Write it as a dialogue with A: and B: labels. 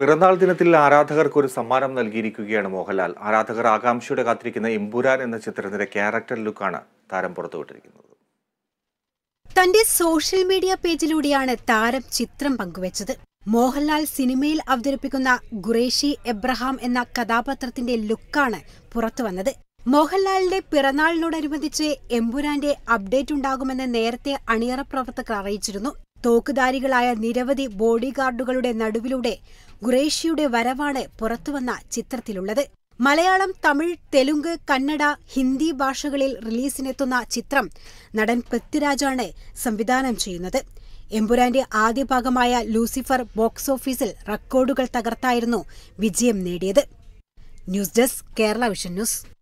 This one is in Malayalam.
A: പിറന്നാൾ ദിനത്തിൽ ആരാധകർക്ക് ഒരു സമ്മാനം നൽകിയിരിക്കുകയാണ് മോഹൻലാൽ ആരാധകർ ആകാംക്ഷയുടെ കാത്തിരിക്കുന്ന ഇമ്പുരാൻ എന്ന ചിത്രത്തിന്റെ ക്യാരക്ടർ ലുക്കാണ് താരം പുറത്തുവിട്ടിരിക്കുന്നത്
B: തന്റെ സോഷ്യൽ മീഡിയ പേജിലൂടെയാണ് താരം ചിത്രം പങ്കുവച്ചത് മോഹൻലാൽ സിനിമയിൽ അവതരിപ്പിക്കുന്ന ഖുറേഷി എബ്രഹാം എന്ന കഥാപാത്രത്തിന്റെ ലുക്കാണ് പുറത്തു വന്നത് മോഹൻലാലിന്റെ പിറന്നാളിനോടനുബന്ധിച്ച് എമ്പുരാന്റെ അപ്ഡേറ്റ് ഉണ്ടാകുമെന്ന് നേരത്തെ അണിയറ പ്രവർത്തകർ അറിയിച്ചിരുന്നു തോക്കുധാരികളായ നിരവധി ബോഡിഗാർഡുകളുടെ നടുവിലൂടെ ഖുറേഷിയുടെ വരവാണ് പുറത്തുവന്ന ചിത്രത്തിലുള്ളത് മലയാളം തമിഴ് തെലുങ്ക് കന്നഡ ഹിന്ദി ഭാഷകളിൽ റിലീസിനെത്തുന്ന ചിത്രം നടൻ പൃഥ്വിരാജാണ് സംവിധാനം ചെയ്യുന്നത് എമ്പുരാന്റെ ആദ്യ ഭാഗമായ ലൂസിഫർ ബോക്സ് ഓഫീസിൽ റെക്കോർഡുകൾ തകർത്തായിരുന്നു വിജയം നേടിയത് news desk Kerala vision news